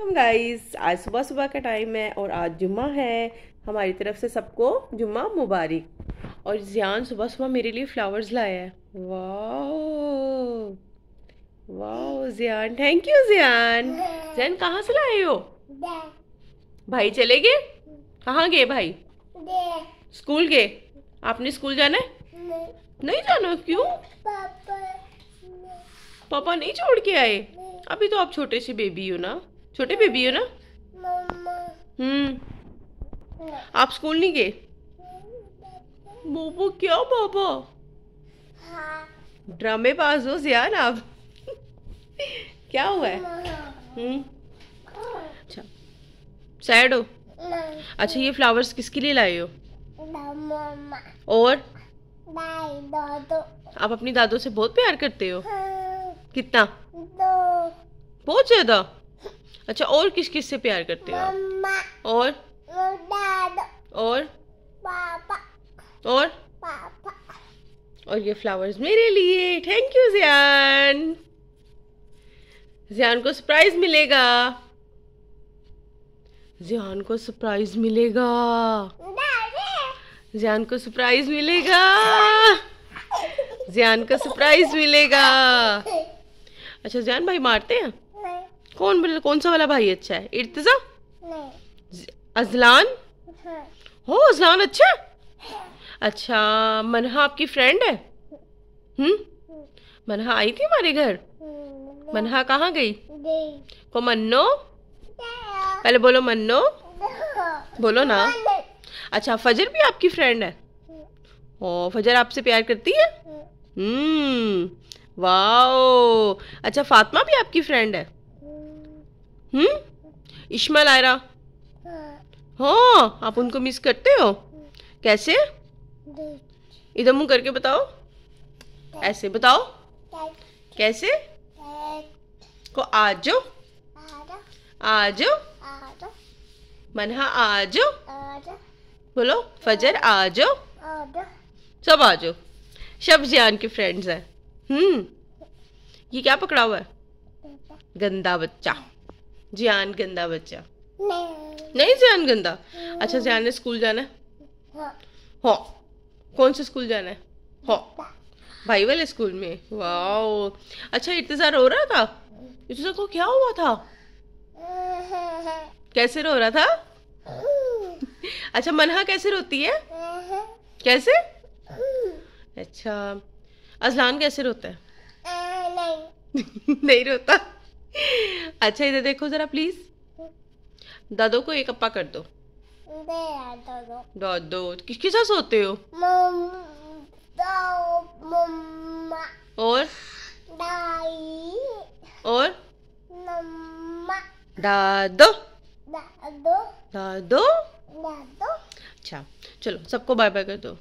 कम guys आज सुबह सुबह का टाइम है और आज जुम्मा है हमारी तरफ से सबको जुम्मा मुबारक और जियान सुबह सुबह मेरे लिए फ्लावर्स लाया है वाह वाह जियान थैंक यू जियान जैन कहाँ से लाए हो भाई चले गए कहाँ गए भाई स्कूल गए आपने स्कूल जाना है नहीं, नहीं जाना क्यों पापा नहीं छोड़ के आए अभी तो आप छोटे से बेबी हो ना छोटे बेबी हो ना हम्म आप स्कूल नहीं गए बोबो क्या बोबो हाँ। ड्रामे पास हो यार आप क्या हुआ है हम्म अच्छा सैड हो अच्छा ये फ्लावर्स किसके लिए लाए हो और आप अपनी दादो से बहुत प्यार करते हो हाँ। कितना बहुत ज्यादा अच्छा और किस किस से प्यार करते हो और और पापा और पापा और ये फ्लावर्स मेरे लिए थैंक यू जियान जियान को सरप्राइज मिलेगा जियान को सरप्राइज मिलेगा जियान को सरप्राइज मिलेगा जियान को सरप्राइज मिलेगा अच्छा जियान भाई मारते हैं कौन बोला कौन सा वाला भाई अच्छा है इर्तजा अजलान हाँ। हो अजलान अच्छा अच्छा मनहा आपकी फ्रेंड है हम्म? मनहा आई थी हमारे घर हम्म, मनहा कहाँ गई को मन्नो पहले बोलो मन्नो बोलो ना अच्छा फजर भी आपकी फ्रेंड है हम्म। ओ फजर आपसे प्यार करती है हम्म वाओ अच्छा फातिमा भी आपकी फ्रेंड है हम्म इश्मा लायरा हाँ आप उनको मिस करते हो कैसे इधर मुंह करके बताओ ऐसे बताओ कैसे को आज आज मनहा आज बोलो फजर आज सब आज शब जान के फ्रेंड्स हैं हम्म ये क्या पकड़ा हुआ है गंदा बच्चा जियान गंदा बच्चा नहीं नहीं जियान गंदा अच्छा जियान ने स्कूल जाना है हाँ कौन से स्कूल जाना है हाँ भाई वाले स्कूल में वाओ अच्छा इतजार हो रहा था इतजार को तो क्या हुआ था कैसे रो रहा था अच्छा मनहा कैसे रोती है कैसे अच्छा अजलान कैसे रोता है नहीं रोता अच्छा इधर देखो जरा प्लीज दादो को एक अप्पा कर दो दादो किसके साथ सोते हो और और दादो दादो दादो अच्छा चलो सबको बाय बाय कर दो